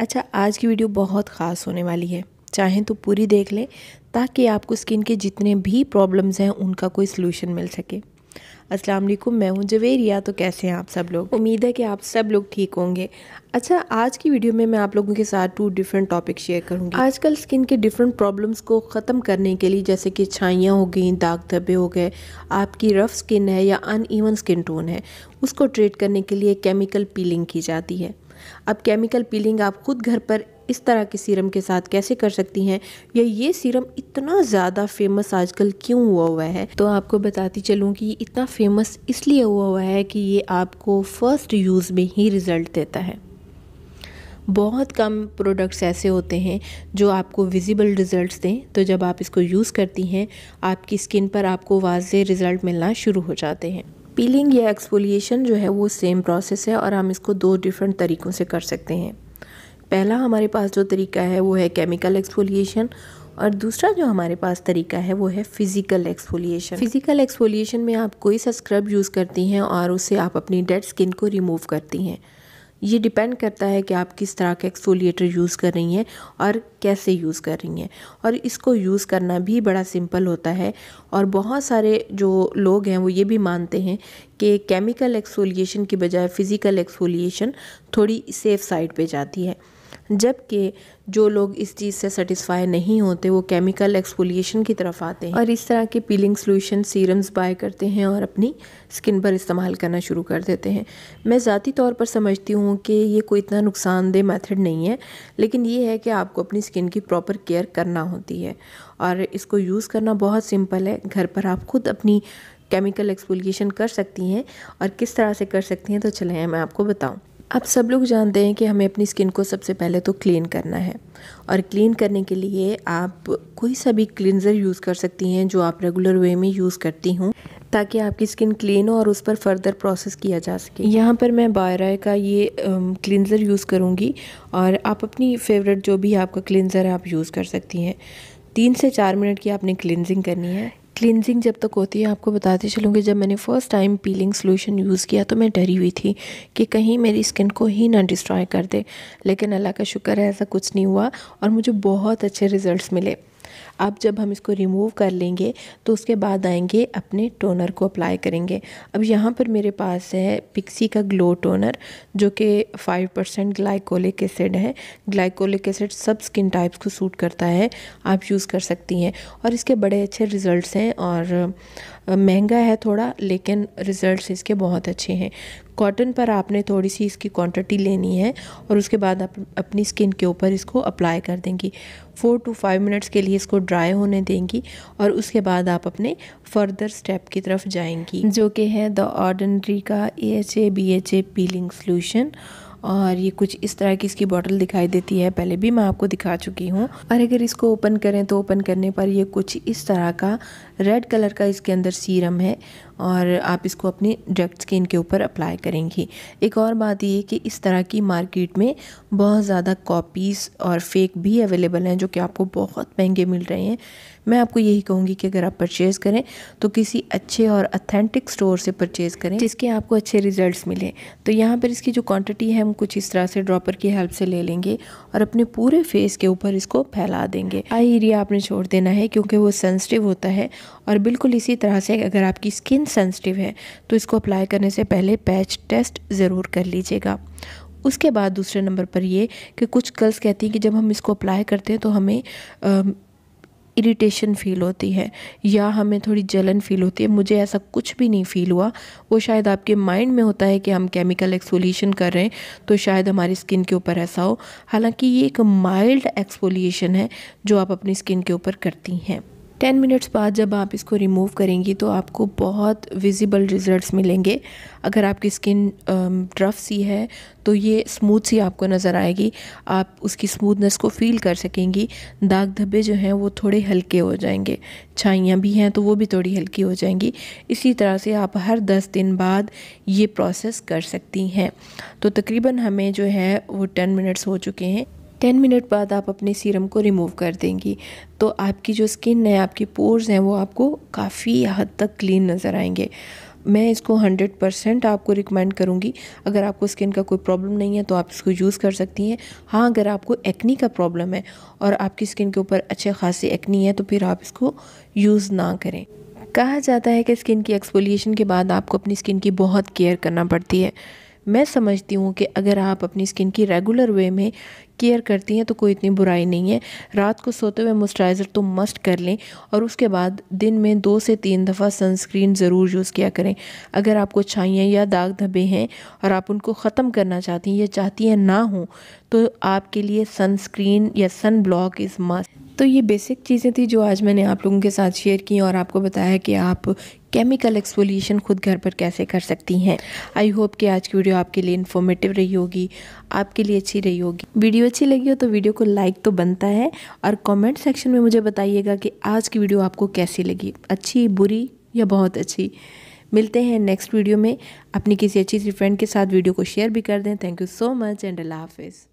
अच्छा आज की वीडियो बहुत ख़ास होने वाली है चाहें तो पूरी देख लें ताकि आपको स्किन के जितने भी प्रॉब्लम्स हैं उनका कोई सलूशन मिल सके अस्सलाम वालेकुम मैं हूं जवेरिया तो कैसे हैं आप सब लोग उम्मीद है कि आप सब लोग ठीक होंगे अच्छा आज की वीडियो में मैं आप लोगों के साथ टू डिफरेंट टॉपिक शेयर करूंगी आजकल स्किन के डिफरेंट प्रॉब्लम्स को ख़त्म करने के लिए जैसे कि छाइयाँ हो गई दाग धब्बे हो गए आपकी रफ़ स्किन है या अनईवन स्किन टोन है उसको ट्रीट करने के लिए केमिकल पीलिंग की जाती है अब केमिकल पीलिंग आप खुद घर पर इस तरह के सीरम के साथ कैसे कर सकती हैं या ये सीरम इतना ज़्यादा फेमस आजकल क्यों हुआ हुआ है तो आपको बताती चलूँ कि इतना फेमस इसलिए हुआ हुआ है कि ये आपको फ़र्स्ट यूज़ में ही रिज़ल्ट देता है बहुत कम प्रोडक्ट्स ऐसे होते हैं जो आपको विजिबल रिज़ल्ट दें तो जब आप इसको यूज़ करती हैं आपकी स्किन पर आपको वाज रिज़ल्ट मिलना शुरू हो जाते हैं पीलिंग या एक्सफोलिएशन जो है वो सेम प्रोसेस है और हम इसको दो डिफरेंट तरीक़ों से कर सकते हैं पहला हमारे पास जो तरीका है वो है केमिकल एक्सफोलिएशन और दूसरा जो हमारे पास तरीका है वो है फ़िज़िकल एक्सफोलिएशन फ़िज़िकल एक्सफोलिएशन में आप कोई सा स्क्रब यूज़ करती हैं और उससे आप अपनी डेड स्किन को रिमूव करती हैं ये डिपेंड करता है कि आप किस तरह का एक्सफोलिएटर यूज़ कर रही हैं और कैसे यूज़ कर रही हैं और इसको यूज़ करना भी बड़ा सिंपल होता है और बहुत सारे जो लोग हैं वो ये भी मानते हैं कि केमिकल एक्सफोलिएशन की बजाय फ़िज़िकल एक्सफोलिएशन थोड़ी सेफ़ साइड पे जाती है जबकि जो लोग इस चीज़ से सेटिस्फाई नहीं होते वो केमिकल एक्सपोलिएशन की तरफ आते हैं और इस तरह के पीलिंग सोल्यूशन सीरम्स बाय करते हैं और अपनी स्किन पर इस्तेमाल करना शुरू कर देते हैं मैं ज़ाती तौर पर समझती हूँ कि ये कोई इतना नुकसानदेह मेथड नहीं है लेकिन ये है कि आपको अपनी स्किन की प्रॉपर केयर करना होती है और इसको यूज़ करना बहुत सिंपल है घर पर आप खुद अपनी केमिकल एक्सपोलिएशन कर सकती हैं और किस तरह से कर सकती हैं तो चले मैं आपको बताऊँ आप सब लोग जानते हैं कि हमें अपनी स्किन को सबसे पहले तो क्लीन करना है और क्लीन करने के लिए आप कोई सा भी क्लिनज़र यूज़ कर सकती हैं जो आप रेगुलर वे में यूज़ करती हूँ ताकि आपकी स्किन क्लीन हो और उस पर फर्दर प्रोसेस किया जा सके यहाँ पर मैं बायरा का ये क्लिनज़र यूज़ करूँगी और आप अपनी फेवरेट जो भी आपका क्लिनज़र है आप यूज़ कर सकती हैं तीन से चार मिनट की आपने क्लिनजिंग करनी है क्लिनजिंग जब तक होती है आपको बताते चलूँगी जब मैंने first time peeling solution use किया तो मैं डरी हुई थी कि कहीं मेरी स्किन को ही ना डिस्ट्रॉय कर दे लेकिन अल्लाह का शुक्र है ऐसा कुछ नहीं हुआ और मुझे बहुत अच्छे रिज़ल्ट मिले अब जब हम इसको रिमूव कर लेंगे तो उसके बाद आएंगे अपने टोनर को अप्लाई करेंगे अब यहाँ पर मेरे पास है पिक्सी का ग्लो टोनर जो कि फाइव परसेंट ग्लाइकोलिक एसिड है ग्लाइकोलिक एसिड सब स्किन टाइप्स को सूट करता है आप यूज़ कर सकती हैं और इसके बड़े अच्छे रिज़ल्ट हैं और महंगा है थोड़ा लेकिन रिज़ल्ट इसके बहुत अच्छे हैं कॉटन पर आपने थोड़ी सी इसकी क्वांटिटी लेनी है और उसके बाद आप अप, अपनी स्किन के ऊपर इसको अप्लाई कर देंगी फोर टू फाइव मिनट्स के लिए इसको ड्राई होने देंगी और उसके बाद आप अपने फर्दर स्टेप की तरफ जाएंगी जो कि है द ऑर्डनरी का A H A B H A peeling solution और ये कुछ इस तरह की इसकी बॉटल दिखाई देती है पहले भी मैं आपको दिखा चुकी हूँ और अगर इसको ओपन करें तो ओपन करने पर ये कुछ इस तरह का रेड कलर का इसके अंदर सीरम है और आप इसको अपने ड्रेक्ट स्किन के ऊपर अप्लाई करेंगी एक और बात ये कि इस तरह की मार्केट में बहुत ज़्यादा कॉपीज़ और फेक भी अवेलेबल हैं जो कि आपको बहुत महंगे मिल रहे हैं मैं आपको यही कहूँगी कि अगर आप परचेज़ करें तो किसी अच्छे और अथेंटिक स्टोर से परचेज़ करें जिसके आपको अच्छे रिज़ल्ट मिले तो यहाँ पर इसकी जो क्वान्टिटी है हम कुछ इस तरह से ड्रॉपर की हेल्प से ले लेंगे और अपने पूरे फेस के ऊपर इसको फैला देंगे आई एरिया आपने छोड़ देना है क्योंकि वो सेंसिटिव होता है और बिल्कुल इसी तरह से अगर आपकी स्किन सेंसिटिव है तो इसको अप्लाई करने से पहले पैच टेस्ट ज़रूर कर लीजिएगा उसके बाद दूसरे नंबर पर ये कि कुछ गर्ल्स कहती हैं कि जब हम इसको अप्लाई करते हैं तो हमें इरिटेशन फील होती है या हमें थोड़ी जलन फील होती है मुझे ऐसा कुछ भी नहीं फील हुआ वो शायद आपके माइंड में होता है कि हम केमिकल एक्सफोलिएशन कर रहे हैं तो शायद हमारी स्किन के ऊपर ऐसा हो हालांकि ये एक माइल्ड एक्सफोलिएशन है जो आप अपनी स्किन के ऊपर करती हैं टेन मिनट्स बाद जब आप इसको रिमूव करेंगी तो आपको बहुत विजिबल रिजल्ट्स मिलेंगे अगर आपकी स्किन ड्रफ um, सी है तो ये स्मूथ सी आपको नज़र आएगी आप उसकी स्मूथनेस को फील कर सकेंगी दाग धब्बे जो हैं वो थोड़े हल्के हो जाएंगे छाइयाँ भी हैं तो वो भी थोड़ी हल्की हो जाएंगी इसी तरह से आप हर दस दिन बाद ये प्रोसेस कर सकती हैं तो तकरीबन हमें जो है वो टेन मिनट्स हो चुके हैं टेन मिनट बाद आप अपने सीरम को रिमूव कर देंगी तो आपकी जो स्किन है आपकी पोर्स हैं वो आपको काफ़ी हद तक क्लीन नज़र आएंगे मैं इसको 100 परसेंट आपको रिकमेंड करूँगी अगर आपको स्किन का कोई प्रॉब्लम नहीं है तो आप इसको यूज़ कर सकती हैं हाँ अगर आपको एक्नी का प्रॉब्लम है और आपकी स्किन के ऊपर अच्छे खासे एक्नी है तो फिर आप इसको यूज़ ना करें कहा जाता है कि स्किन की एक्सपोलिएशन के बाद आपको अपनी स्किन की बहुत केयर करना पड़ती है मैं समझती हूँ कि अगर आप अपनी स्किन की रेगुलर वे में केयर करती हैं तो कोई इतनी बुराई नहीं है रात को सोते हुए मॉइस्चराइज़र तो मस्ट कर लें और उसके बाद दिन में दो से तीन दफ़ा सनस्क्रीन ज़रूर यूज़ किया करें अगर आपको छाइयाँ या दाग धब्बे हैं और आप उनको ख़त्म करना चाहती हैं या चाहती हैं ना हो तो आपके लिए सनस्क्रीन या सन ब्लॉक इज़ मस्ट तो ये बेसिक चीज़ें थी जो आज मैंने आप लोगों के साथ शेयर की और आपको बताया कि आप केमिकल एक्सफोलिएशन खुद घर पर कैसे कर सकती हैं आई होप कि आज की वीडियो आपके लिए इन्फॉर्मेटिव रही होगी आपके लिए अच्छी रही होगी वीडियो अच्छी लगी हो तो वीडियो को लाइक तो बनता है और कमेंट सेक्शन में मुझे बताइएगा कि आज की वीडियो आपको कैसी लगी अच्छी बुरी या बहुत अच्छी मिलते हैं नेक्स्ट वीडियो में अपनी किसी अच्छी सी फ्रेंड के साथ वीडियो को शेयर भी कर दें thank you so much and अल्लाह हाफिज़